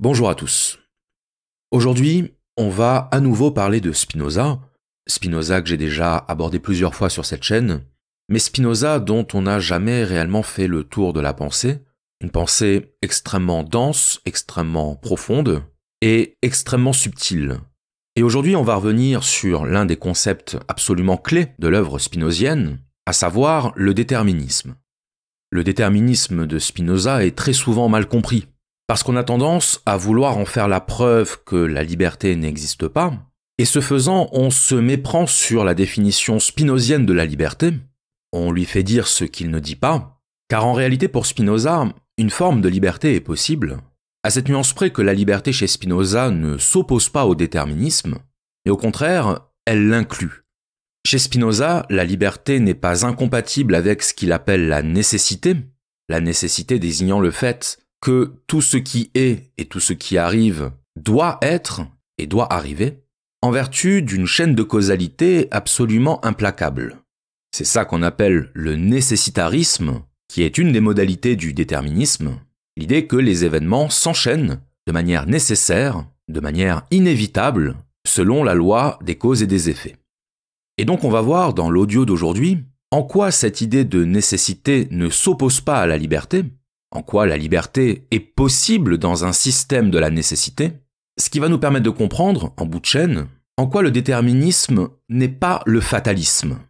Bonjour à tous. Aujourd'hui, on va à nouveau parler de Spinoza, Spinoza que j'ai déjà abordé plusieurs fois sur cette chaîne, mais Spinoza dont on n'a jamais réellement fait le tour de la pensée, une pensée extrêmement dense, extrêmement profonde et extrêmement subtile. Et aujourd'hui, on va revenir sur l'un des concepts absolument clés de l'œuvre spinozienne, à savoir le déterminisme. Le déterminisme de Spinoza est très souvent mal compris parce qu'on a tendance à vouloir en faire la preuve que la liberté n'existe pas, et ce faisant, on se méprend sur la définition spinozienne de la liberté, on lui fait dire ce qu'il ne dit pas, car en réalité pour Spinoza, une forme de liberté est possible, à cette nuance près que la liberté chez Spinoza ne s'oppose pas au déterminisme, mais au contraire, elle l'inclut. Chez Spinoza, la liberté n'est pas incompatible avec ce qu'il appelle la nécessité, la nécessité désignant le fait que tout ce qui est et tout ce qui arrive doit être et doit arriver, en vertu d'une chaîne de causalité absolument implacable. C'est ça qu'on appelle le nécessitarisme, qui est une des modalités du déterminisme, l'idée que les événements s'enchaînent de manière nécessaire, de manière inévitable, selon la loi des causes et des effets. Et donc on va voir dans l'audio d'aujourd'hui en quoi cette idée de nécessité ne s'oppose pas à la liberté, en quoi la liberté est possible dans un système de la nécessité, ce qui va nous permettre de comprendre, en bout de chaîne, en quoi le déterminisme n'est pas le fatalisme,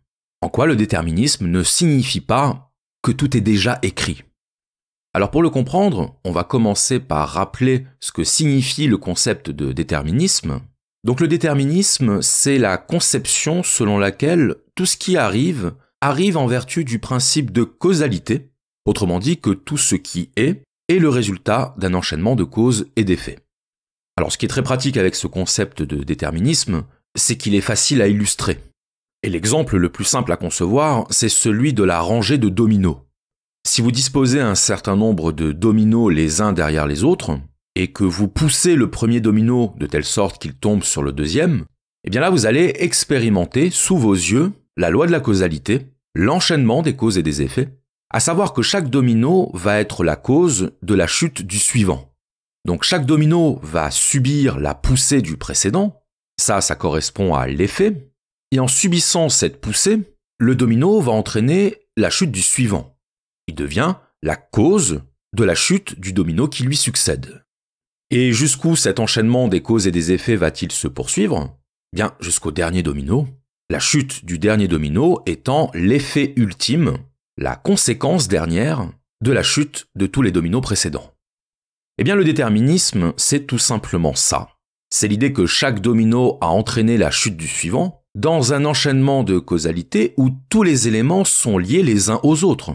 en quoi le déterminisme ne signifie pas que tout est déjà écrit. Alors pour le comprendre, on va commencer par rappeler ce que signifie le concept de déterminisme. Donc le déterminisme, c'est la conception selon laquelle tout ce qui arrive arrive en vertu du principe de causalité, Autrement dit que tout ce qui est est le résultat d'un enchaînement de causes et d'effets. Alors ce qui est très pratique avec ce concept de déterminisme, c'est qu'il est facile à illustrer. Et l'exemple le plus simple à concevoir, c'est celui de la rangée de dominos. Si vous disposez un certain nombre de dominos les uns derrière les autres, et que vous poussez le premier domino de telle sorte qu'il tombe sur le deuxième, eh bien là vous allez expérimenter sous vos yeux la loi de la causalité, l'enchaînement des causes et des effets, à savoir que chaque domino va être la cause de la chute du suivant. Donc chaque domino va subir la poussée du précédent, ça ça correspond à l'effet, et en subissant cette poussée, le domino va entraîner la chute du suivant. Il devient la cause de la chute du domino qui lui succède. Et jusqu'où cet enchaînement des causes et des effets va-t-il se poursuivre Bien jusqu'au dernier domino, la chute du dernier domino étant l'effet ultime la conséquence dernière de la chute de tous les dominos précédents. Eh bien le déterminisme, c'est tout simplement ça. C'est l'idée que chaque domino a entraîné la chute du suivant dans un enchaînement de causalité où tous les éléments sont liés les uns aux autres.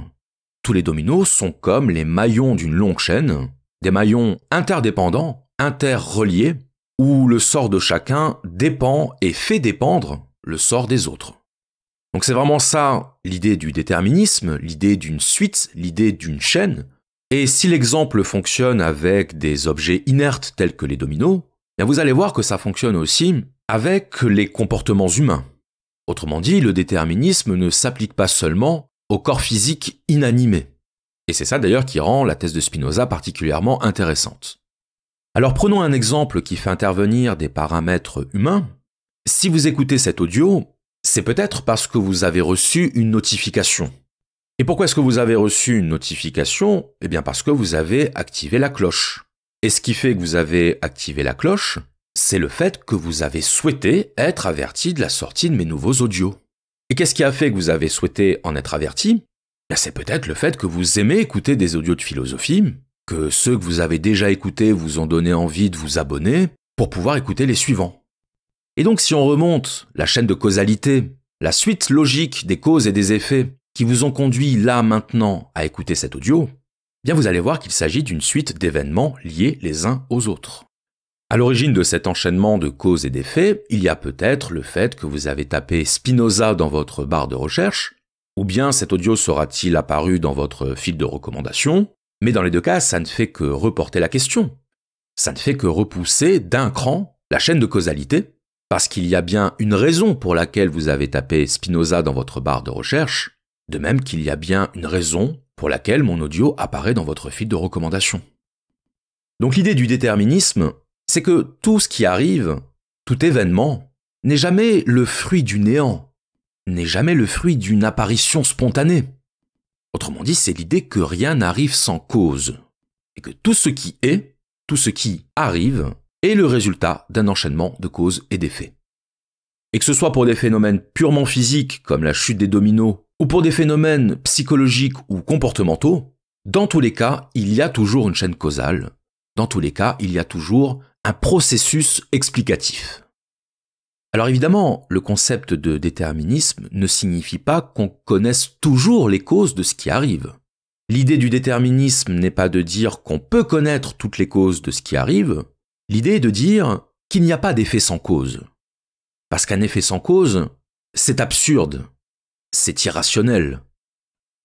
Tous les dominos sont comme les maillons d'une longue chaîne, des maillons interdépendants, interreliés, où le sort de chacun dépend et fait dépendre le sort des autres. Donc c'est vraiment ça l'idée du déterminisme, l'idée d'une suite, l'idée d'une chaîne. Et si l'exemple fonctionne avec des objets inertes tels que les dominos, bien vous allez voir que ça fonctionne aussi avec les comportements humains. Autrement dit, le déterminisme ne s'applique pas seulement au corps physique inanimé. Et c'est ça d'ailleurs qui rend la thèse de Spinoza particulièrement intéressante. Alors prenons un exemple qui fait intervenir des paramètres humains. Si vous écoutez cet audio, c'est peut-être parce que vous avez reçu une notification. Et pourquoi est-ce que vous avez reçu une notification Eh bien parce que vous avez activé la cloche. Et ce qui fait que vous avez activé la cloche, c'est le fait que vous avez souhaité être averti de la sortie de mes nouveaux audios. Et qu'est-ce qui a fait que vous avez souhaité en être averti eh C'est peut-être le fait que vous aimez écouter des audios de philosophie, que ceux que vous avez déjà écoutés vous ont donné envie de vous abonner pour pouvoir écouter les suivants. Et donc si on remonte la chaîne de causalité, la suite logique des causes et des effets qui vous ont conduit là maintenant à écouter cet audio, eh bien vous allez voir qu'il s'agit d'une suite d'événements liés les uns aux autres. À l'origine de cet enchaînement de causes et d'effets, il y a peut-être le fait que vous avez tapé Spinoza dans votre barre de recherche, ou bien cet audio sera-t-il apparu dans votre fil de recommandation, mais dans les deux cas, ça ne fait que reporter la question. Ça ne fait que repousser d'un cran la chaîne de causalité parce qu'il y a bien une raison pour laquelle vous avez tapé Spinoza dans votre barre de recherche, de même qu'il y a bien une raison pour laquelle mon audio apparaît dans votre fil de recommandation. Donc l'idée du déterminisme, c'est que tout ce qui arrive, tout événement, n'est jamais le fruit du néant, n'est jamais le fruit d'une apparition spontanée. Autrement dit, c'est l'idée que rien n'arrive sans cause, et que tout ce qui est, tout ce qui arrive, est le résultat d'un enchaînement de causes et d'effets. Et que ce soit pour des phénomènes purement physiques comme la chute des dominos, ou pour des phénomènes psychologiques ou comportementaux, dans tous les cas, il y a toujours une chaîne causale, dans tous les cas, il y a toujours un processus explicatif. Alors évidemment, le concept de déterminisme ne signifie pas qu'on connaisse toujours les causes de ce qui arrive. L'idée du déterminisme n'est pas de dire qu'on peut connaître toutes les causes de ce qui arrive, L'idée est de dire qu'il n'y a pas d'effet sans cause. Parce qu'un effet sans cause, c'est absurde, c'est irrationnel.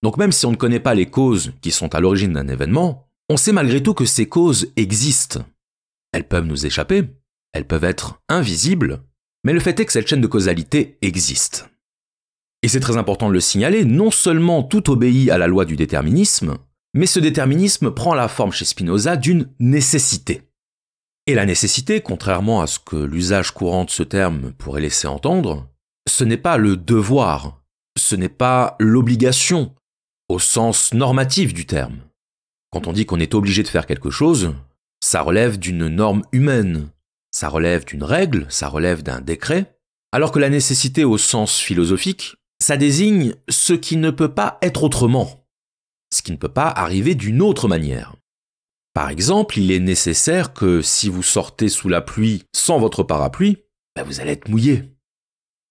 Donc même si on ne connaît pas les causes qui sont à l'origine d'un événement, on sait malgré tout que ces causes existent. Elles peuvent nous échapper, elles peuvent être invisibles, mais le fait est que cette chaîne de causalité existe. Et c'est très important de le signaler, non seulement tout obéit à la loi du déterminisme, mais ce déterminisme prend la forme chez Spinoza d'une nécessité. Et la nécessité, contrairement à ce que l'usage courant de ce terme pourrait laisser entendre, ce n'est pas le devoir, ce n'est pas l'obligation, au sens normatif du terme. Quand on dit qu'on est obligé de faire quelque chose, ça relève d'une norme humaine, ça relève d'une règle, ça relève d'un décret, alors que la nécessité au sens philosophique, ça désigne ce qui ne peut pas être autrement, ce qui ne peut pas arriver d'une autre manière. Par exemple, il est nécessaire que si vous sortez sous la pluie sans votre parapluie, bah, vous allez être mouillé.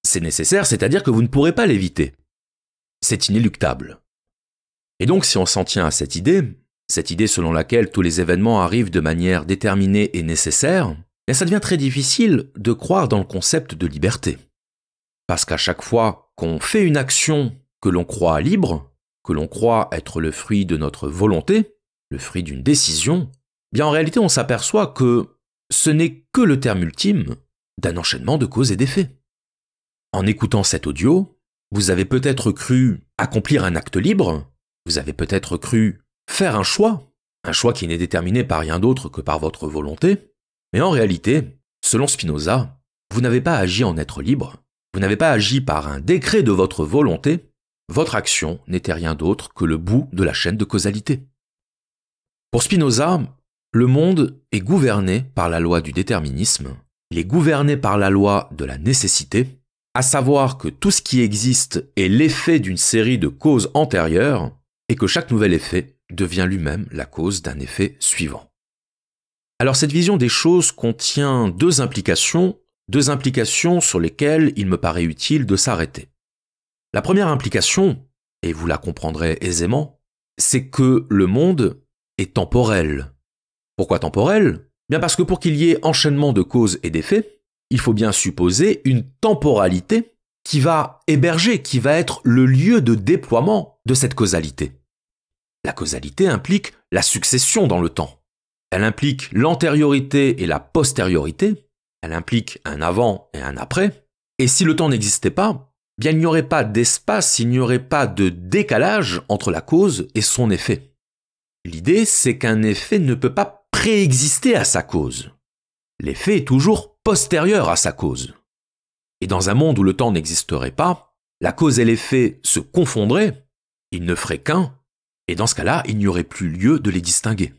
C'est nécessaire, c'est-à-dire que vous ne pourrez pas l'éviter. C'est inéluctable. Et donc si on s'en tient à cette idée, cette idée selon laquelle tous les événements arrivent de manière déterminée et nécessaire, eh ça devient très difficile de croire dans le concept de liberté. Parce qu'à chaque fois qu'on fait une action que l'on croit libre, que l'on croit être le fruit de notre volonté, le fruit d'une décision, eh bien en réalité on s'aperçoit que ce n'est que le terme ultime d'un enchaînement de causes et d'effets. En écoutant cet audio, vous avez peut-être cru accomplir un acte libre, vous avez peut-être cru faire un choix, un choix qui n'est déterminé par rien d'autre que par votre volonté, mais en réalité, selon Spinoza, vous n'avez pas agi en être libre, vous n'avez pas agi par un décret de votre volonté, votre action n'était rien d'autre que le bout de la chaîne de causalité. Pour Spinoza, le monde est gouverné par la loi du déterminisme, il est gouverné par la loi de la nécessité, à savoir que tout ce qui existe est l'effet d'une série de causes antérieures et que chaque nouvel effet devient lui-même la cause d'un effet suivant. Alors cette vision des choses contient deux implications, deux implications sur lesquelles il me paraît utile de s'arrêter. La première implication, et vous la comprendrez aisément, c'est que le monde est temporel. Pourquoi temporel Bien parce que pour qu'il y ait enchaînement de causes et d'effets, il faut bien supposer une temporalité qui va héberger, qui va être le lieu de déploiement de cette causalité. La causalité implique la succession dans le temps. Elle implique l'antériorité et la postériorité, elle implique un avant et un après, et si le temps n'existait pas, bien il n'y aurait pas d'espace, il n'y aurait pas de décalage entre la cause et son effet. L'idée, c'est qu'un effet ne peut pas préexister à sa cause. L'effet est toujours postérieur à sa cause. Et dans un monde où le temps n'existerait pas, la cause et l'effet se confondraient, ils ne feraient qu'un, et dans ce cas-là, il n'y aurait plus lieu de les distinguer.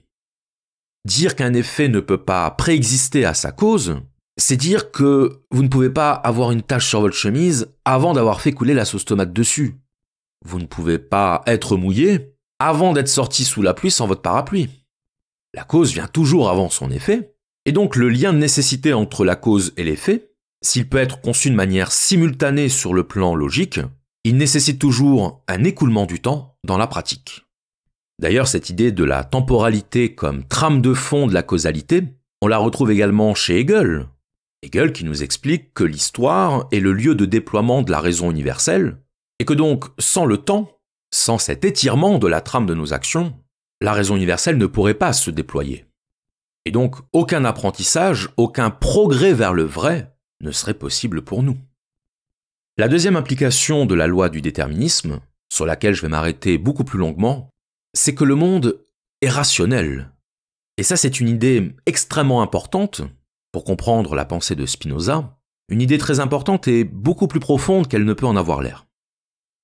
Dire qu'un effet ne peut pas préexister à sa cause, c'est dire que vous ne pouvez pas avoir une tache sur votre chemise avant d'avoir fait couler la sauce tomate dessus. Vous ne pouvez pas être mouillé avant d'être sorti sous la pluie sans votre parapluie. La cause vient toujours avant son effet, et donc le lien de nécessité entre la cause et l'effet, s'il peut être conçu de manière simultanée sur le plan logique, il nécessite toujours un écoulement du temps dans la pratique. D'ailleurs, cette idée de la temporalité comme trame de fond de la causalité, on la retrouve également chez Hegel. Hegel qui nous explique que l'histoire est le lieu de déploiement de la raison universelle, et que donc, sans le temps, sans cet étirement de la trame de nos actions, la raison universelle ne pourrait pas se déployer. Et donc aucun apprentissage, aucun progrès vers le vrai ne serait possible pour nous. La deuxième implication de la loi du déterminisme, sur laquelle je vais m'arrêter beaucoup plus longuement, c'est que le monde est rationnel. Et ça c'est une idée extrêmement importante pour comprendre la pensée de Spinoza, une idée très importante et beaucoup plus profonde qu'elle ne peut en avoir l'air.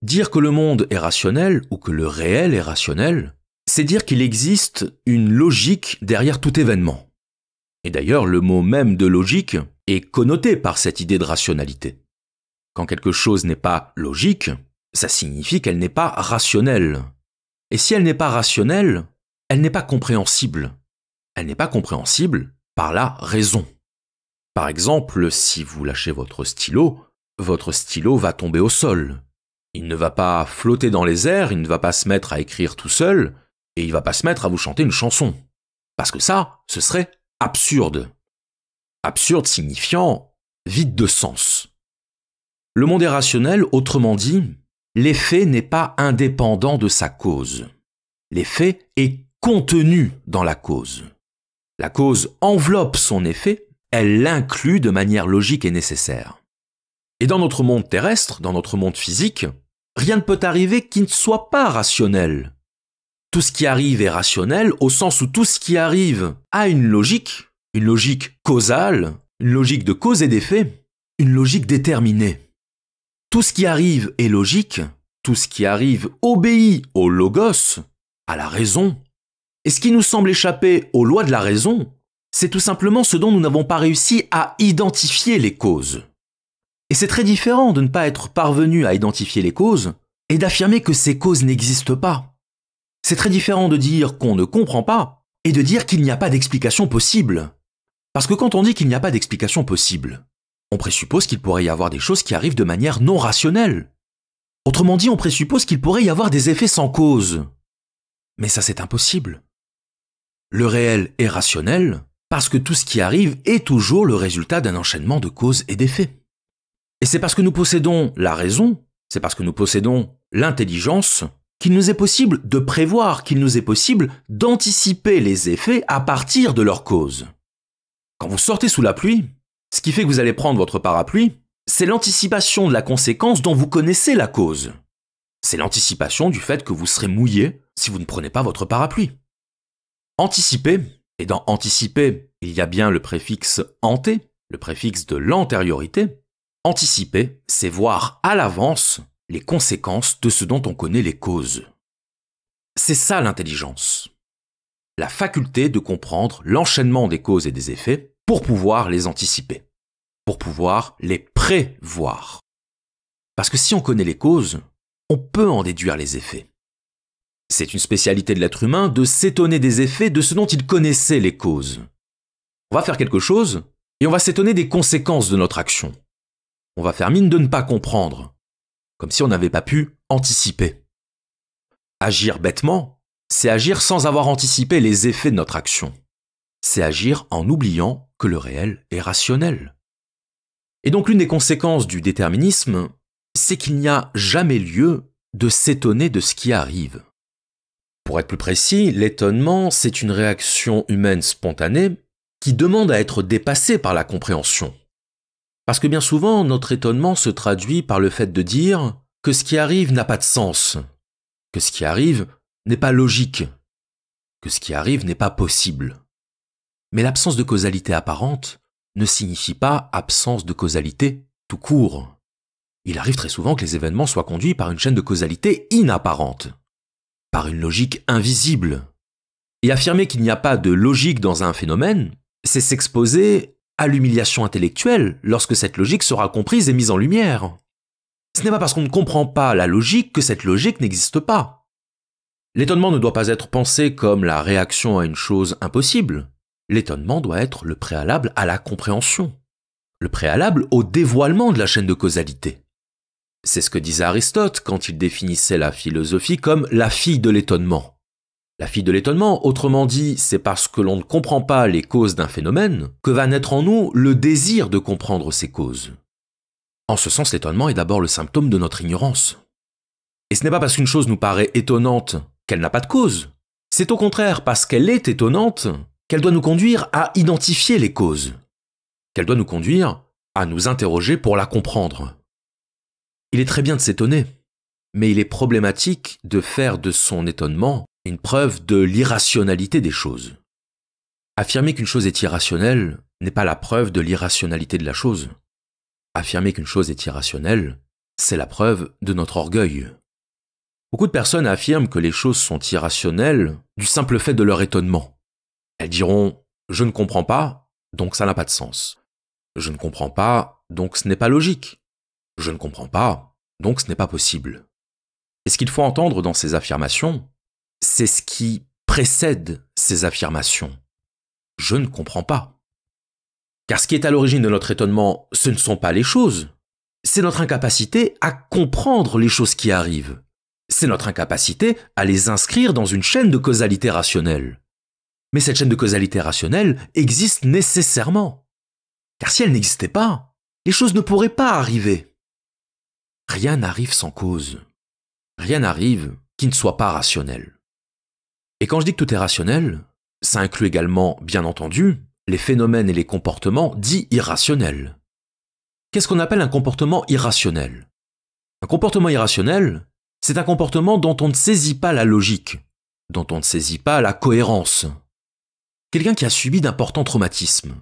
Dire que le monde est rationnel ou que le réel est rationnel, c'est dire qu'il existe une logique derrière tout événement. Et d'ailleurs, le mot même de logique est connoté par cette idée de rationalité. Quand quelque chose n'est pas logique, ça signifie qu'elle n'est pas rationnelle. Et si elle n'est pas rationnelle, elle n'est pas compréhensible. Elle n'est pas compréhensible par la raison. Par exemple, si vous lâchez votre stylo, votre stylo va tomber au sol. Il ne va pas flotter dans les airs, il ne va pas se mettre à écrire tout seul, et il ne va pas se mettre à vous chanter une chanson. Parce que ça, ce serait absurde. Absurde signifiant vide de sens. Le monde est rationnel, autrement dit, l'effet n'est pas indépendant de sa cause. L'effet est contenu dans la cause. La cause enveloppe son effet, elle l'inclut de manière logique et nécessaire. Et dans notre monde terrestre, dans notre monde physique, rien ne peut arriver qui ne soit pas rationnel. Tout ce qui arrive est rationnel au sens où tout ce qui arrive a une logique, une logique causale, une logique de cause et d'effet, une logique déterminée. Tout ce qui arrive est logique, tout ce qui arrive obéit au logos, à la raison. Et ce qui nous semble échapper aux lois de la raison, c'est tout simplement ce dont nous n'avons pas réussi à identifier les causes. Et c'est très différent de ne pas être parvenu à identifier les causes et d'affirmer que ces causes n'existent pas. C'est très différent de dire qu'on ne comprend pas et de dire qu'il n'y a pas d'explication possible. Parce que quand on dit qu'il n'y a pas d'explication possible, on présuppose qu'il pourrait y avoir des choses qui arrivent de manière non rationnelle. Autrement dit, on présuppose qu'il pourrait y avoir des effets sans cause. Mais ça c'est impossible. Le réel est rationnel parce que tout ce qui arrive est toujours le résultat d'un enchaînement de causes et d'effets. Et c'est parce que nous possédons la raison, c'est parce que nous possédons l'intelligence, qu'il nous est possible de prévoir, qu'il nous est possible d'anticiper les effets à partir de leur cause. Quand vous sortez sous la pluie, ce qui fait que vous allez prendre votre parapluie, c'est l'anticipation de la conséquence dont vous connaissez la cause. C'est l'anticipation du fait que vous serez mouillé si vous ne prenez pas votre parapluie. Anticiper, et dans anticiper, il y a bien le préfixe hanté », le préfixe de l'antériorité, Anticiper, c'est voir à l'avance les conséquences de ce dont on connaît les causes. C'est ça l'intelligence. La faculté de comprendre l'enchaînement des causes et des effets pour pouvoir les anticiper, pour pouvoir les prévoir. Parce que si on connaît les causes, on peut en déduire les effets. C'est une spécialité de l'être humain de s'étonner des effets de ce dont il connaissait les causes. On va faire quelque chose et on va s'étonner des conséquences de notre action on va faire mine de ne pas comprendre, comme si on n'avait pas pu anticiper. Agir bêtement, c'est agir sans avoir anticipé les effets de notre action. C'est agir en oubliant que le réel est rationnel. Et donc l'une des conséquences du déterminisme, c'est qu'il n'y a jamais lieu de s'étonner de ce qui arrive. Pour être plus précis, l'étonnement, c'est une réaction humaine spontanée qui demande à être dépassée par la compréhension. Parce que bien souvent, notre étonnement se traduit par le fait de dire que ce qui arrive n'a pas de sens, que ce qui arrive n'est pas logique, que ce qui arrive n'est pas possible. Mais l'absence de causalité apparente ne signifie pas absence de causalité tout court. Il arrive très souvent que les événements soient conduits par une chaîne de causalité inapparente, par une logique invisible. Et affirmer qu'il n'y a pas de logique dans un phénomène, c'est s'exposer à l'humiliation intellectuelle lorsque cette logique sera comprise et mise en lumière. Ce n'est pas parce qu'on ne comprend pas la logique que cette logique n'existe pas. L'étonnement ne doit pas être pensé comme la réaction à une chose impossible. L'étonnement doit être le préalable à la compréhension, le préalable au dévoilement de la chaîne de causalité. C'est ce que disait Aristote quand il définissait la philosophie comme la fille de l'étonnement. La fille de l'étonnement, autrement dit, c'est parce que l'on ne comprend pas les causes d'un phénomène que va naître en nous le désir de comprendre ces causes. En ce sens, l'étonnement est d'abord le symptôme de notre ignorance. Et ce n'est pas parce qu'une chose nous paraît étonnante qu'elle n'a pas de cause. C'est au contraire parce qu'elle est étonnante qu'elle doit nous conduire à identifier les causes, qu'elle doit nous conduire à nous interroger pour la comprendre. Il est très bien de s'étonner, mais il est problématique de faire de son étonnement une preuve de l'irrationalité des choses. Affirmer qu'une chose est irrationnelle n'est pas la preuve de l'irrationalité de la chose. Affirmer qu'une chose est irrationnelle, c'est la preuve de notre orgueil. Beaucoup de personnes affirment que les choses sont irrationnelles du simple fait de leur étonnement. Elles diront ⁇ Je ne comprends pas, donc ça n'a pas de sens ⁇ Je ne comprends pas, donc ce n'est pas logique ⁇ Je ne comprends pas, donc ce n'est pas possible ⁇ Et ce qu'il faut entendre dans ces affirmations, c'est ce qui précède ces affirmations. Je ne comprends pas. Car ce qui est à l'origine de notre étonnement, ce ne sont pas les choses, c'est notre incapacité à comprendre les choses qui arrivent. C'est notre incapacité à les inscrire dans une chaîne de causalité rationnelle. Mais cette chaîne de causalité rationnelle existe nécessairement. Car si elle n'existait pas, les choses ne pourraient pas arriver. Rien n'arrive sans cause. Rien n'arrive qui ne soit pas rationnel. Et quand je dis que tout est rationnel, ça inclut également, bien entendu, les phénomènes et les comportements dits irrationnels. Qu'est-ce qu'on appelle un comportement irrationnel Un comportement irrationnel, c'est un comportement dont on ne saisit pas la logique, dont on ne saisit pas la cohérence. Quelqu'un qui a subi d'importants traumatismes,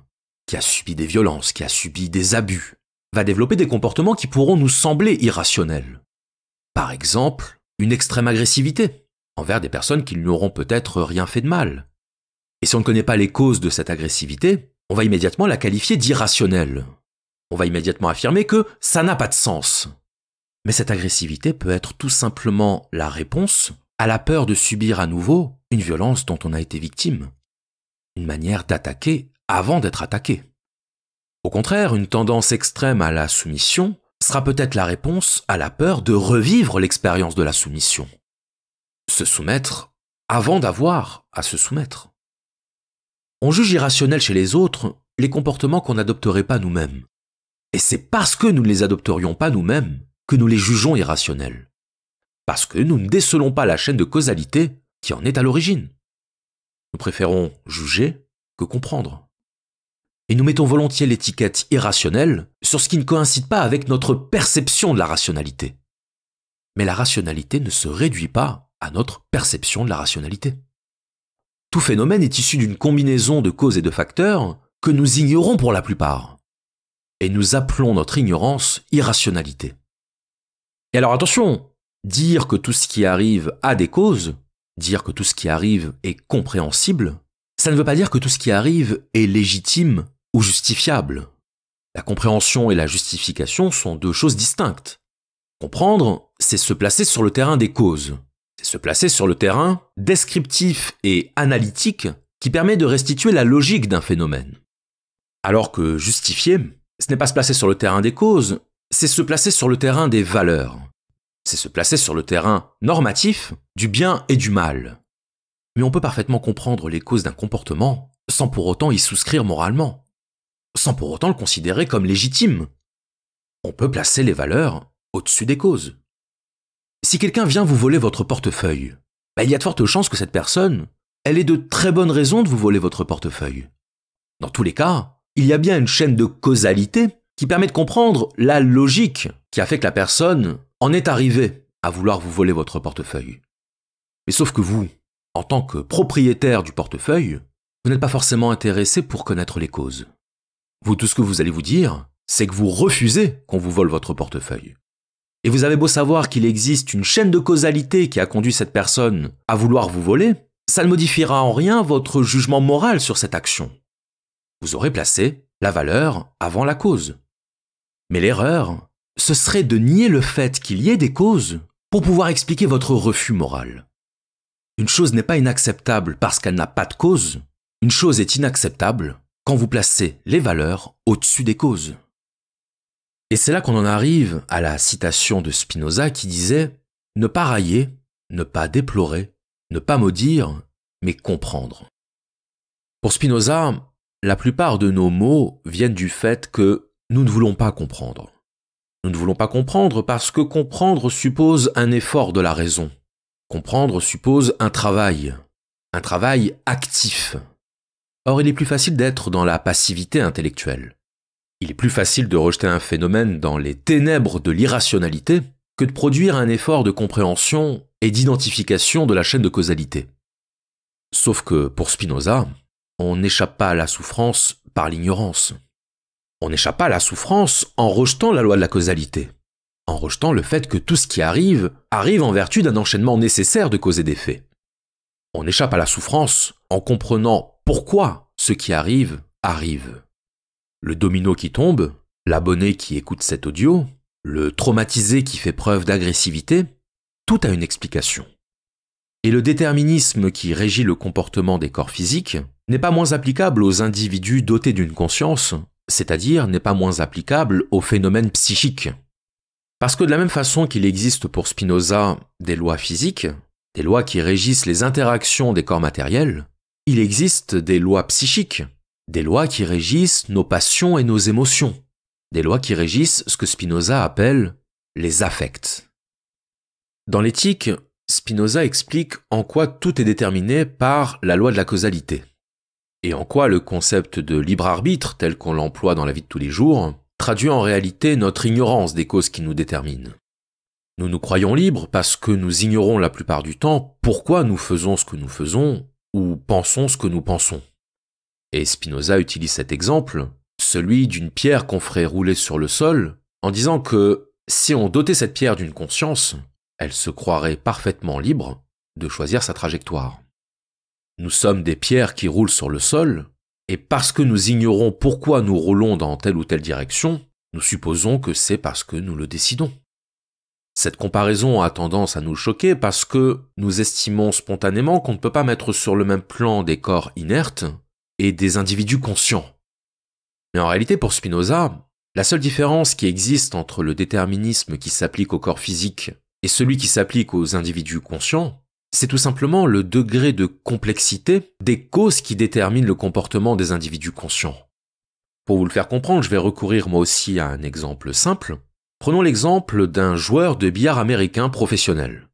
qui a subi des violences, qui a subi des abus, va développer des comportements qui pourront nous sembler irrationnels. Par exemple, une extrême agressivité, envers des personnes qui n'auront peut-être rien fait de mal. Et si on ne connaît pas les causes de cette agressivité, on va immédiatement la qualifier d'irrationnelle. On va immédiatement affirmer que ça n'a pas de sens. Mais cette agressivité peut être tout simplement la réponse à la peur de subir à nouveau une violence dont on a été victime. Une manière d'attaquer avant d'être attaqué. Au contraire, une tendance extrême à la soumission sera peut-être la réponse à la peur de revivre l'expérience de la soumission se soumettre avant d'avoir à se soumettre. On juge irrationnel chez les autres les comportements qu'on n'adopterait pas nous-mêmes. Et c'est parce que nous ne les adopterions pas nous-mêmes que nous les jugeons irrationnels. Parce que nous ne décelons pas la chaîne de causalité qui en est à l'origine. Nous préférons juger que comprendre. Et nous mettons volontiers l'étiquette irrationnelle sur ce qui ne coïncide pas avec notre perception de la rationalité. Mais la rationalité ne se réduit pas à notre perception de la rationalité. Tout phénomène est issu d'une combinaison de causes et de facteurs que nous ignorons pour la plupart. Et nous appelons notre ignorance irrationalité. Et alors attention, dire que tout ce qui arrive a des causes, dire que tout ce qui arrive est compréhensible, ça ne veut pas dire que tout ce qui arrive est légitime ou justifiable. La compréhension et la justification sont deux choses distinctes. Comprendre, c'est se placer sur le terrain des causes. C'est se placer sur le terrain descriptif et analytique qui permet de restituer la logique d'un phénomène. Alors que justifier, ce n'est pas se placer sur le terrain des causes, c'est se placer sur le terrain des valeurs. C'est se placer sur le terrain normatif du bien et du mal. Mais on peut parfaitement comprendre les causes d'un comportement sans pour autant y souscrire moralement, sans pour autant le considérer comme légitime. On peut placer les valeurs au-dessus des causes. Si quelqu'un vient vous voler votre portefeuille, bah, il y a de fortes chances que cette personne, elle ait de très bonnes raisons de vous voler votre portefeuille. Dans tous les cas, il y a bien une chaîne de causalité qui permet de comprendre la logique qui a fait que la personne en est arrivée à vouloir vous voler votre portefeuille. Mais sauf que vous, en tant que propriétaire du portefeuille, vous n'êtes pas forcément intéressé pour connaître les causes. Vous, tout ce que vous allez vous dire, c'est que vous refusez qu'on vous vole votre portefeuille. Et vous avez beau savoir qu'il existe une chaîne de causalité qui a conduit cette personne à vouloir vous voler, ça ne modifiera en rien votre jugement moral sur cette action. Vous aurez placé la valeur avant la cause. Mais l'erreur, ce serait de nier le fait qu'il y ait des causes pour pouvoir expliquer votre refus moral. Une chose n'est pas inacceptable parce qu'elle n'a pas de cause, une chose est inacceptable quand vous placez les valeurs au-dessus des causes. Et c'est là qu'on en arrive à la citation de Spinoza qui disait Ne pas railler, ne pas déplorer, ne pas maudire, mais comprendre. Pour Spinoza, la plupart de nos mots viennent du fait que nous ne voulons pas comprendre. Nous ne voulons pas comprendre parce que comprendre suppose un effort de la raison. Comprendre suppose un travail, un travail actif. Or, il est plus facile d'être dans la passivité intellectuelle. Il est plus facile de rejeter un phénomène dans les ténèbres de l'irrationalité que de produire un effort de compréhension et d'identification de la chaîne de causalité. Sauf que, pour Spinoza, on n'échappe pas à la souffrance par l'ignorance. On n'échappe pas à la souffrance en rejetant la loi de la causalité, en rejetant le fait que tout ce qui arrive arrive en vertu d'un enchaînement nécessaire de causes et d'effets. On échappe à la souffrance en comprenant pourquoi ce qui arrive arrive le domino qui tombe, l'abonné qui écoute cet audio, le traumatisé qui fait preuve d'agressivité, tout a une explication. Et le déterminisme qui régit le comportement des corps physiques n'est pas moins applicable aux individus dotés d'une conscience, c'est-à-dire n'est pas moins applicable aux phénomènes psychiques. Parce que de la même façon qu'il existe pour Spinoza des lois physiques, des lois qui régissent les interactions des corps matériels, il existe des lois psychiques des lois qui régissent nos passions et nos émotions. Des lois qui régissent ce que Spinoza appelle les affects. Dans l'éthique, Spinoza explique en quoi tout est déterminé par la loi de la causalité, et en quoi le concept de libre arbitre, tel qu'on l'emploie dans la vie de tous les jours, traduit en réalité notre ignorance des causes qui nous déterminent. Nous nous croyons libres parce que nous ignorons la plupart du temps pourquoi nous faisons ce que nous faisons ou pensons ce que nous pensons. Et Spinoza utilise cet exemple, celui d'une pierre qu'on ferait rouler sur le sol, en disant que si on dotait cette pierre d'une conscience, elle se croirait parfaitement libre de choisir sa trajectoire. Nous sommes des pierres qui roulent sur le sol, et parce que nous ignorons pourquoi nous roulons dans telle ou telle direction, nous supposons que c'est parce que nous le décidons. Cette comparaison a tendance à nous choquer parce que nous estimons spontanément qu'on ne peut pas mettre sur le même plan des corps inertes et des individus conscients. Mais en réalité, pour Spinoza, la seule différence qui existe entre le déterminisme qui s'applique au corps physique et celui qui s'applique aux individus conscients, c'est tout simplement le degré de complexité des causes qui déterminent le comportement des individus conscients. Pour vous le faire comprendre, je vais recourir moi aussi à un exemple simple. Prenons l'exemple d'un joueur de billard américain professionnel.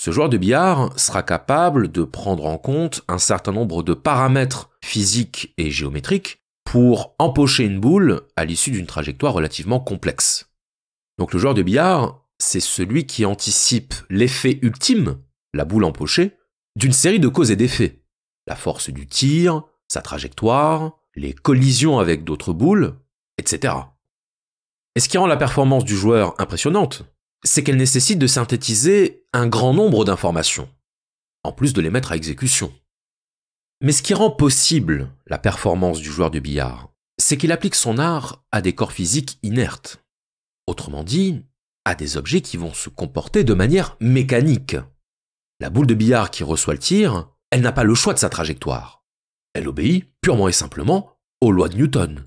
Ce joueur de billard sera capable de prendre en compte un certain nombre de paramètres physique et géométrique pour empocher une boule à l'issue d'une trajectoire relativement complexe. Donc le joueur de billard, c'est celui qui anticipe l'effet ultime, la boule empochée, d'une série de causes et d'effets. La force du tir, sa trajectoire, les collisions avec d'autres boules, etc. Et ce qui rend la performance du joueur impressionnante, c'est qu'elle nécessite de synthétiser un grand nombre d'informations, en plus de les mettre à exécution. Mais ce qui rend possible la performance du joueur de billard, c'est qu'il applique son art à des corps physiques inertes. Autrement dit, à des objets qui vont se comporter de manière mécanique. La boule de billard qui reçoit le tir, elle n'a pas le choix de sa trajectoire. Elle obéit purement et simplement aux lois de Newton.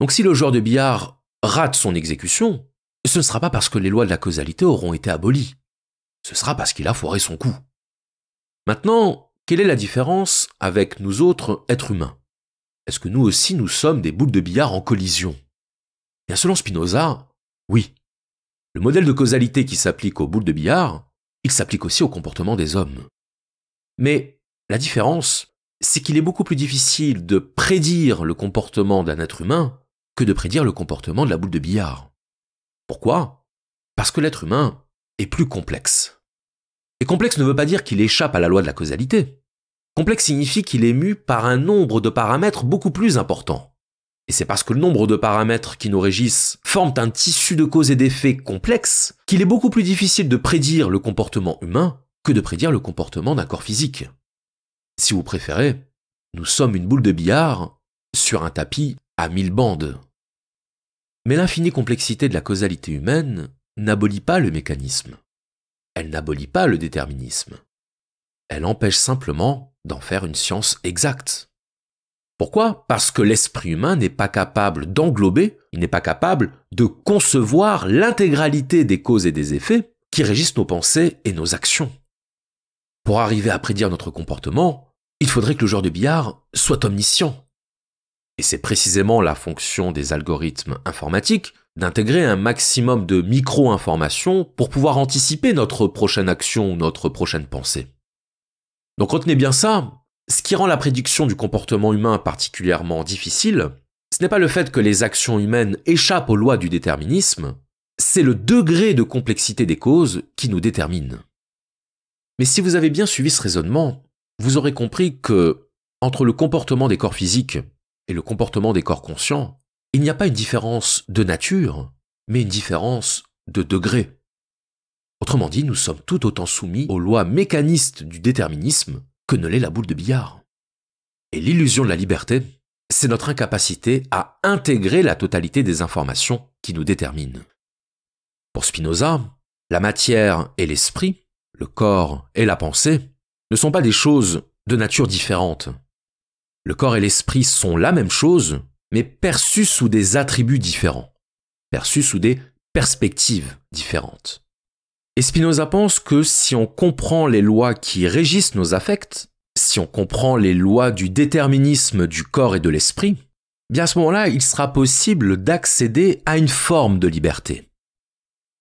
Donc si le joueur de billard rate son exécution, ce ne sera pas parce que les lois de la causalité auront été abolies. Ce sera parce qu'il a foiré son coup. Maintenant, quelle est la différence avec nous autres êtres humains Est-ce que nous aussi nous sommes des boules de billard en collision Bien selon Spinoza, oui. Le modèle de causalité qui s'applique aux boules de billard, il s'applique aussi au comportement des hommes. Mais la différence, c'est qu'il est beaucoup plus difficile de prédire le comportement d'un être humain que de prédire le comportement de la boule de billard. Pourquoi Parce que l'être humain est plus complexe. Et complexe ne veut pas dire qu'il échappe à la loi de la causalité. Complexe signifie qu'il est mu par un nombre de paramètres beaucoup plus important. Et c'est parce que le nombre de paramètres qui nous régissent forment un tissu de causes et d'effets complexes qu'il est beaucoup plus difficile de prédire le comportement humain que de prédire le comportement d'un corps physique. Si vous préférez, nous sommes une boule de billard sur un tapis à mille bandes. Mais l'infinie complexité de la causalité humaine n'abolit pas le mécanisme elle n'abolit pas le déterminisme. Elle empêche simplement d'en faire une science exacte. Pourquoi Parce que l'esprit humain n'est pas capable d'englober, il n'est pas capable de concevoir l'intégralité des causes et des effets qui régissent nos pensées et nos actions. Pour arriver à prédire notre comportement, il faudrait que le joueur de billard soit omniscient. Et c'est précisément la fonction des algorithmes informatiques d'intégrer un maximum de micro-informations pour pouvoir anticiper notre prochaine action ou notre prochaine pensée. Donc retenez bien ça, ce qui rend la prédiction du comportement humain particulièrement difficile, ce n'est pas le fait que les actions humaines échappent aux lois du déterminisme, c'est le degré de complexité des causes qui nous détermine. Mais si vous avez bien suivi ce raisonnement, vous aurez compris que, entre le comportement des corps physiques et le comportement des corps conscients, il n'y a pas une différence de nature, mais une différence de degré. Autrement dit, nous sommes tout autant soumis aux lois mécanistes du déterminisme que ne l'est la boule de billard. Et l'illusion de la liberté, c'est notre incapacité à intégrer la totalité des informations qui nous déterminent. Pour Spinoza, la matière et l'esprit, le corps et la pensée, ne sont pas des choses de nature différente. Le corps et l'esprit sont la même chose, mais perçus sous des attributs différents, perçus sous des perspectives différentes. Et Spinoza pense que si on comprend les lois qui régissent nos affects, si on comprend les lois du déterminisme du corps et de l'esprit, bien à ce moment-là, il sera possible d'accéder à une forme de liberté.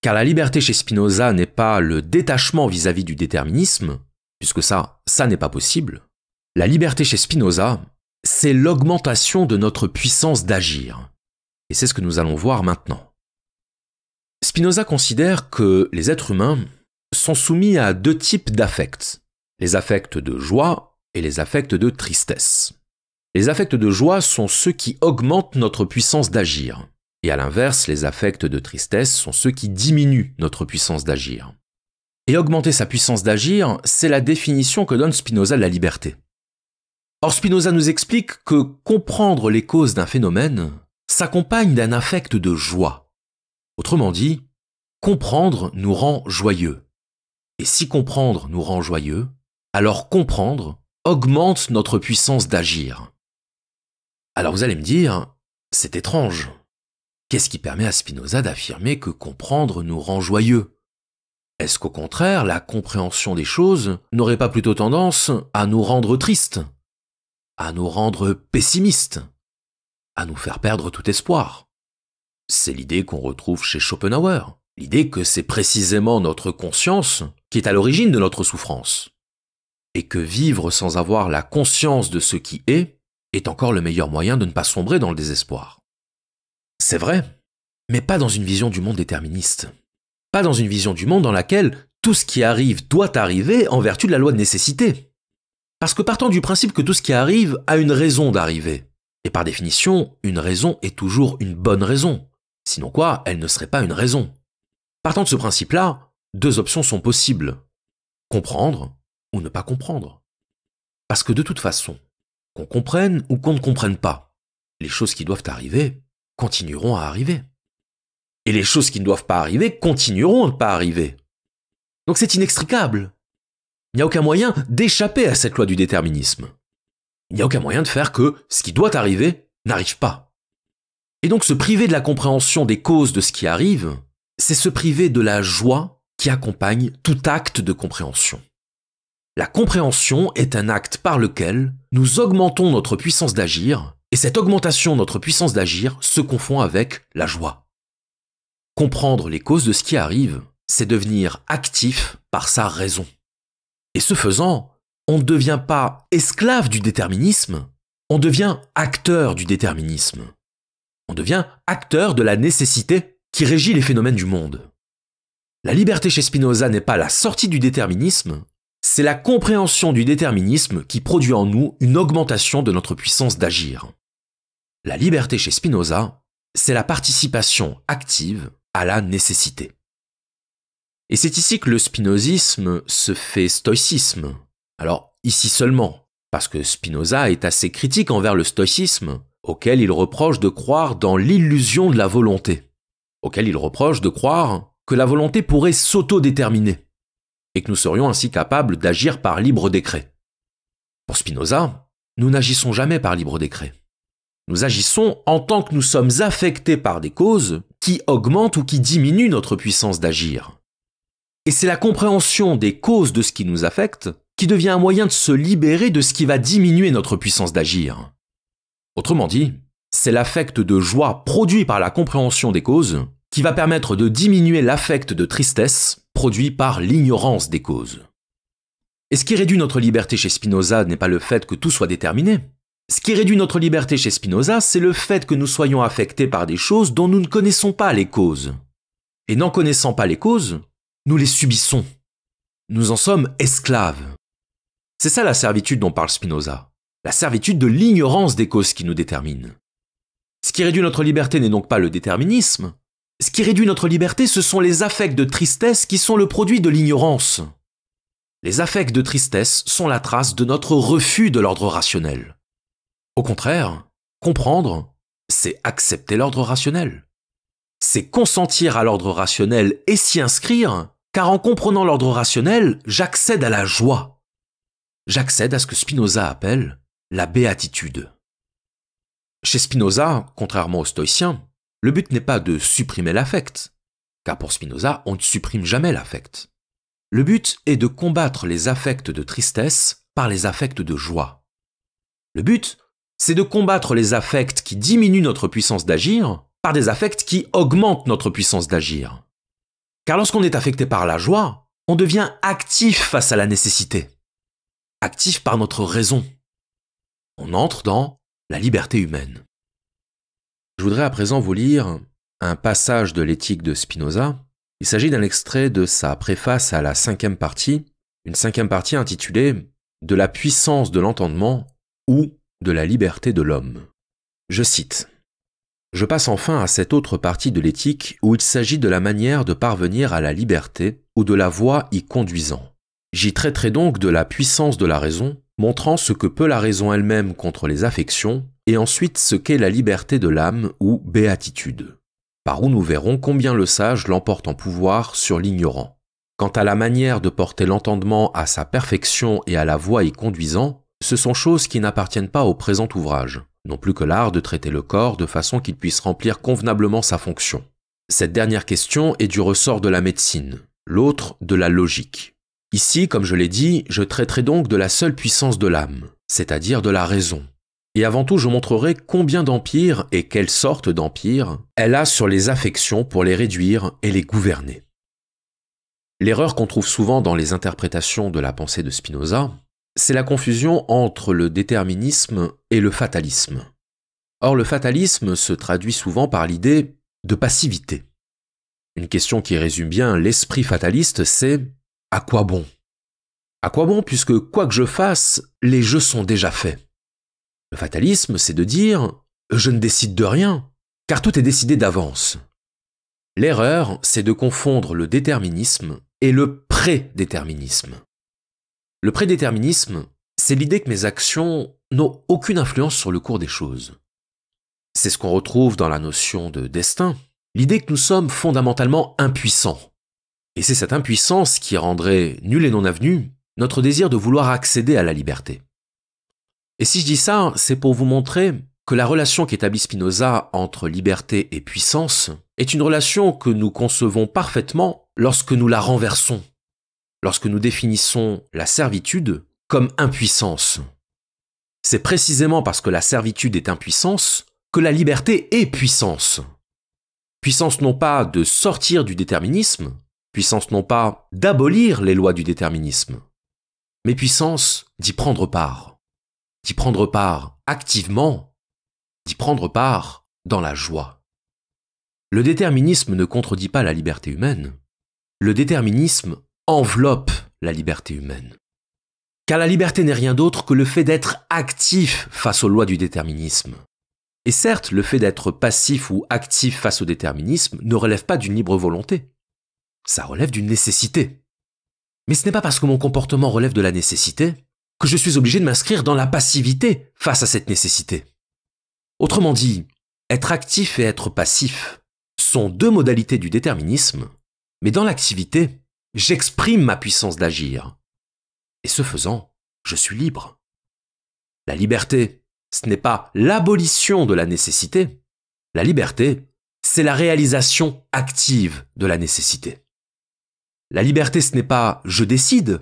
Car la liberté chez Spinoza n'est pas le détachement vis-à-vis -vis du déterminisme, puisque ça, ça n'est pas possible. La liberté chez Spinoza, c'est l'augmentation de notre puissance d'agir. Et c'est ce que nous allons voir maintenant. Spinoza considère que les êtres humains sont soumis à deux types d'affects, les affects de joie et les affects de tristesse. Les affects de joie sont ceux qui augmentent notre puissance d'agir, et à l'inverse, les affects de tristesse sont ceux qui diminuent notre puissance d'agir. Et augmenter sa puissance d'agir, c'est la définition que donne Spinoza de la liberté. Or Spinoza nous explique que comprendre les causes d'un phénomène s'accompagne d'un affect de joie. Autrement dit, comprendre nous rend joyeux. Et si comprendre nous rend joyeux, alors comprendre augmente notre puissance d'agir. Alors vous allez me dire, c'est étrange. Qu'est-ce qui permet à Spinoza d'affirmer que comprendre nous rend joyeux Est-ce qu'au contraire, la compréhension des choses n'aurait pas plutôt tendance à nous rendre tristes à nous rendre pessimistes, à nous faire perdre tout espoir. C'est l'idée qu'on retrouve chez Schopenhauer, l'idée que c'est précisément notre conscience qui est à l'origine de notre souffrance, et que vivre sans avoir la conscience de ce qui est est encore le meilleur moyen de ne pas sombrer dans le désespoir. C'est vrai, mais pas dans une vision du monde déterministe, pas dans une vision du monde dans laquelle tout ce qui arrive doit arriver en vertu de la loi de nécessité. Parce que partant du principe que tout ce qui arrive a une raison d'arriver. Et par définition, une raison est toujours une bonne raison. Sinon quoi, elle ne serait pas une raison. Partant de ce principe-là, deux options sont possibles. Comprendre ou ne pas comprendre. Parce que de toute façon, qu'on comprenne ou qu'on ne comprenne pas, les choses qui doivent arriver continueront à arriver. Et les choses qui ne doivent pas arriver continueront à ne pas arriver. Donc c'est inextricable. Il n'y a aucun moyen d'échapper à cette loi du déterminisme. Il n'y a aucun moyen de faire que ce qui doit arriver n'arrive pas. Et donc se priver de la compréhension des causes de ce qui arrive, c'est se priver de la joie qui accompagne tout acte de compréhension. La compréhension est un acte par lequel nous augmentons notre puissance d'agir, et cette augmentation de notre puissance d'agir se confond avec la joie. Comprendre les causes de ce qui arrive, c'est devenir actif par sa raison. Et ce faisant, on ne devient pas esclave du déterminisme, on devient acteur du déterminisme. On devient acteur de la nécessité qui régit les phénomènes du monde. La liberté chez Spinoza n'est pas la sortie du déterminisme, c'est la compréhension du déterminisme qui produit en nous une augmentation de notre puissance d'agir. La liberté chez Spinoza, c'est la participation active à la nécessité. Et c'est ici que le spinozisme se fait stoïcisme. Alors, ici seulement, parce que Spinoza est assez critique envers le stoïcisme, auquel il reproche de croire dans l'illusion de la volonté, auquel il reproche de croire que la volonté pourrait s'autodéterminer, et que nous serions ainsi capables d'agir par libre décret. Pour Spinoza, nous n'agissons jamais par libre décret. Nous agissons en tant que nous sommes affectés par des causes qui augmentent ou qui diminuent notre puissance d'agir. Et c'est la compréhension des causes de ce qui nous affecte qui devient un moyen de se libérer de ce qui va diminuer notre puissance d'agir. Autrement dit, c'est l'affect de joie produit par la compréhension des causes qui va permettre de diminuer l'affect de tristesse produit par l'ignorance des causes. Et ce qui réduit notre liberté chez Spinoza n'est pas le fait que tout soit déterminé. Ce qui réduit notre liberté chez Spinoza, c'est le fait que nous soyons affectés par des choses dont nous ne connaissons pas les causes. Et n'en connaissant pas les causes, nous les subissons. Nous en sommes esclaves. C'est ça la servitude dont parle Spinoza, la servitude de l'ignorance des causes qui nous déterminent. Ce qui réduit notre liberté n'est donc pas le déterminisme, ce qui réduit notre liberté, ce sont les affects de tristesse qui sont le produit de l'ignorance. Les affects de tristesse sont la trace de notre refus de l'ordre rationnel. Au contraire, comprendre, c'est accepter l'ordre rationnel. C'est consentir à l'ordre rationnel et s'y inscrire car en comprenant l'ordre rationnel, j'accède à la joie. J'accède à ce que Spinoza appelle la béatitude. Chez Spinoza, contrairement aux stoïciens, le but n'est pas de supprimer l'affect, car pour Spinoza, on ne supprime jamais l'affect. Le but est de combattre les affects de tristesse par les affects de joie. Le but, c'est de combattre les affects qui diminuent notre puissance d'agir par des affects qui augmentent notre puissance d'agir. Car lorsqu'on est affecté par la joie, on devient actif face à la nécessité, actif par notre raison. On entre dans la liberté humaine. Je voudrais à présent vous lire un passage de l'éthique de Spinoza. Il s'agit d'un extrait de sa préface à la cinquième partie, une cinquième partie intitulée De la puissance de l'entendement ou de la liberté de l'homme. Je cite je passe enfin à cette autre partie de l'éthique où il s'agit de la manière de parvenir à la liberté ou de la voie y conduisant. J'y traiterai donc de la puissance de la raison, montrant ce que peut la raison elle-même contre les affections, et ensuite ce qu'est la liberté de l'âme ou béatitude, par où nous verrons combien le sage l'emporte en pouvoir sur l'ignorant. Quant à la manière de porter l'entendement à sa perfection et à la voie y conduisant, ce sont choses qui n'appartiennent pas au présent ouvrage non plus que l'art de traiter le corps de façon qu'il puisse remplir convenablement sa fonction. Cette dernière question est du ressort de la médecine, l'autre de la logique. Ici, comme je l'ai dit, je traiterai donc de la seule puissance de l'âme, c'est-à-dire de la raison. Et avant tout, je montrerai combien d'empire et quelle sorte d'empire elle a sur les affections pour les réduire et les gouverner. L'erreur qu'on trouve souvent dans les interprétations de la pensée de Spinoza, c'est la confusion entre le déterminisme et le fatalisme. Or, le fatalisme se traduit souvent par l'idée de passivité. Une question qui résume bien l'esprit fataliste, c'est à quoi bon À quoi bon puisque quoi que je fasse, les jeux sont déjà faits Le fatalisme, c'est de dire je ne décide de rien, car tout est décidé d'avance. L'erreur, c'est de confondre le déterminisme et le prédéterminisme. Le prédéterminisme, c'est l'idée que mes actions n'ont aucune influence sur le cours des choses. C'est ce qu'on retrouve dans la notion de destin, l'idée que nous sommes fondamentalement impuissants. Et c'est cette impuissance qui rendrait nul et non avenu notre désir de vouloir accéder à la liberté. Et si je dis ça, c'est pour vous montrer que la relation qu'établit Spinoza entre liberté et puissance est une relation que nous concevons parfaitement lorsque nous la renversons lorsque nous définissons la servitude comme impuissance. C'est précisément parce que la servitude est impuissance que la liberté est puissance. Puissance non pas de sortir du déterminisme, puissance non pas d'abolir les lois du déterminisme, mais puissance d'y prendre part, d'y prendre part activement, d'y prendre part dans la joie. Le déterminisme ne contredit pas la liberté humaine. Le déterminisme enveloppe la liberté humaine. Car la liberté n'est rien d'autre que le fait d'être actif face aux lois du déterminisme. Et certes, le fait d'être passif ou actif face au déterminisme ne relève pas d'une libre volonté. Ça relève d'une nécessité. Mais ce n'est pas parce que mon comportement relève de la nécessité que je suis obligé de m'inscrire dans la passivité face à cette nécessité. Autrement dit, être actif et être passif sont deux modalités du déterminisme, mais dans l'activité, j'exprime ma puissance d'agir. Et ce faisant, je suis libre. La liberté, ce n'est pas l'abolition de la nécessité. La liberté, c'est la réalisation active de la nécessité. La liberté, ce n'est pas je décide.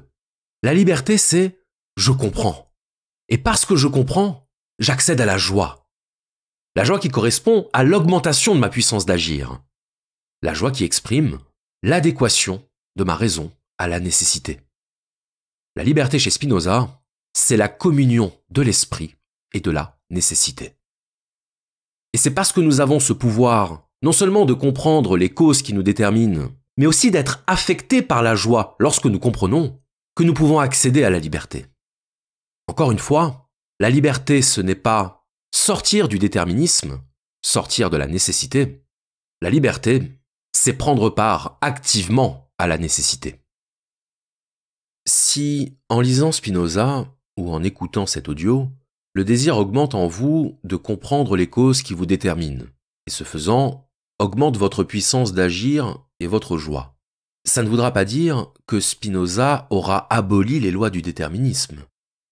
La liberté, c'est je comprends. Et parce que je comprends, j'accède à la joie. La joie qui correspond à l'augmentation de ma puissance d'agir. La joie qui exprime l'adéquation de ma raison à la nécessité. La liberté chez Spinoza, c'est la communion de l'esprit et de la nécessité. Et c'est parce que nous avons ce pouvoir, non seulement de comprendre les causes qui nous déterminent, mais aussi d'être affectés par la joie lorsque nous comprenons, que nous pouvons accéder à la liberté. Encore une fois, la liberté, ce n'est pas sortir du déterminisme, sortir de la nécessité. La liberté, c'est prendre part activement à la nécessité. Si, en lisant Spinoza ou en écoutant cet audio, le désir augmente en vous de comprendre les causes qui vous déterminent, et ce faisant, augmente votre puissance d'agir et votre joie. Ça ne voudra pas dire que Spinoza aura aboli les lois du déterminisme,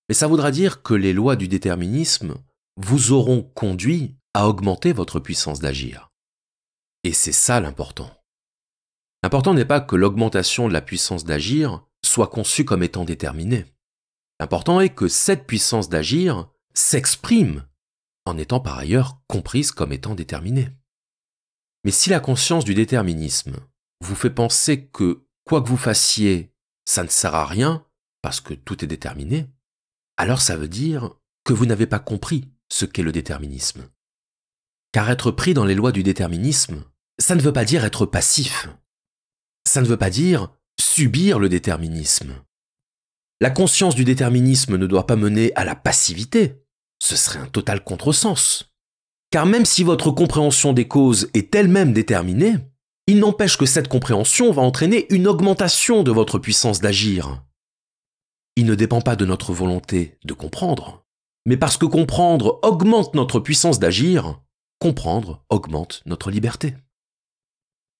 mais ça voudra dire que les lois du déterminisme vous auront conduit à augmenter votre puissance d'agir. Et c'est ça l'important. L'important n'est pas que l'augmentation de la puissance d'agir soit conçue comme étant déterminée. L'important est que cette puissance d'agir s'exprime en étant par ailleurs comprise comme étant déterminée. Mais si la conscience du déterminisme vous fait penser que quoi que vous fassiez, ça ne sert à rien parce que tout est déterminé, alors ça veut dire que vous n'avez pas compris ce qu'est le déterminisme. Car être pris dans les lois du déterminisme, ça ne veut pas dire être passif, ça ne veut pas dire subir le déterminisme. La conscience du déterminisme ne doit pas mener à la passivité, ce serait un total contresens. Car même si votre compréhension des causes est elle-même déterminée, il n'empêche que cette compréhension va entraîner une augmentation de votre puissance d'agir. Il ne dépend pas de notre volonté de comprendre, mais parce que comprendre augmente notre puissance d'agir, comprendre augmente notre liberté.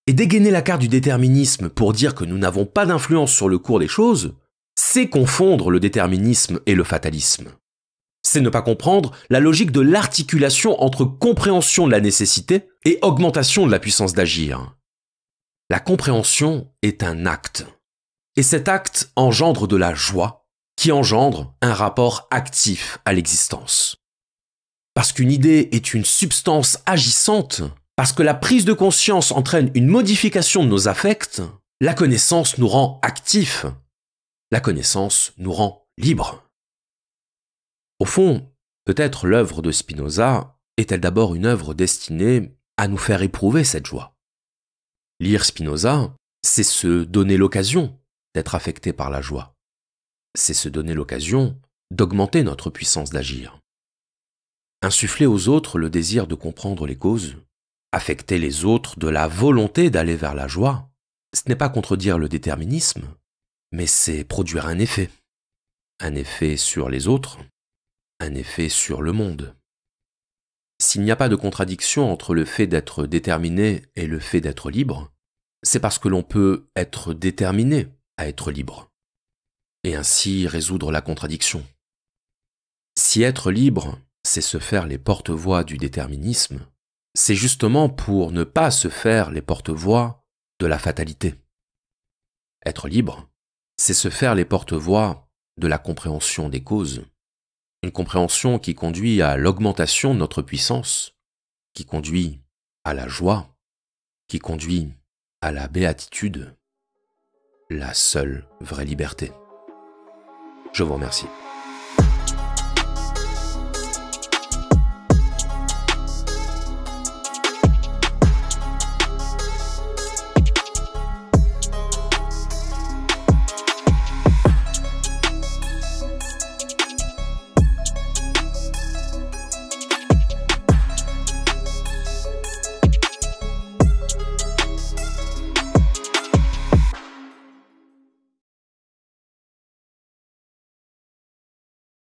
Et dégainer la carte du déterminisme pour dire que nous n'avons pas d'influence sur le cours des choses, c'est confondre le déterminisme et le fatalisme. C'est ne pas comprendre la logique de l'articulation entre compréhension de la nécessité et augmentation de la puissance d'agir. La compréhension est un acte. Et cet acte engendre de la joie, qui engendre un rapport actif à l'existence. Parce qu'une idée est une substance agissante, parce que la prise de conscience entraîne une modification de nos affects, la connaissance nous rend actifs. La connaissance nous rend libres. Au fond, peut-être l'œuvre de Spinoza est-elle d'abord une œuvre destinée à nous faire éprouver cette joie. Lire Spinoza, c'est se donner l'occasion d'être affecté par la joie. C'est se donner l'occasion d'augmenter notre puissance d'agir. Insuffler aux autres le désir de comprendre les causes, Affecter les autres de la volonté d'aller vers la joie, ce n'est pas contredire le déterminisme, mais c'est produire un effet. Un effet sur les autres, un effet sur le monde. S'il n'y a pas de contradiction entre le fait d'être déterminé et le fait d'être libre, c'est parce que l'on peut être déterminé à être libre, et ainsi résoudre la contradiction. Si être libre, c'est se faire les porte-voix du déterminisme, c'est justement pour ne pas se faire les porte-voix de la fatalité. Être libre, c'est se faire les porte-voix de la compréhension des causes. Une compréhension qui conduit à l'augmentation de notre puissance, qui conduit à la joie, qui conduit à la béatitude, la seule vraie liberté. Je vous remercie.